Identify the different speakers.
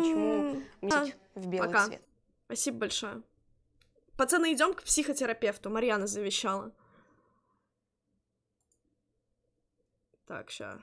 Speaker 1: почему месить в белый Пока. цвет. Спасибо большое. Пацаны, идем к
Speaker 2: психотерапевту. Марьяна завещала.
Speaker 3: Так, ща.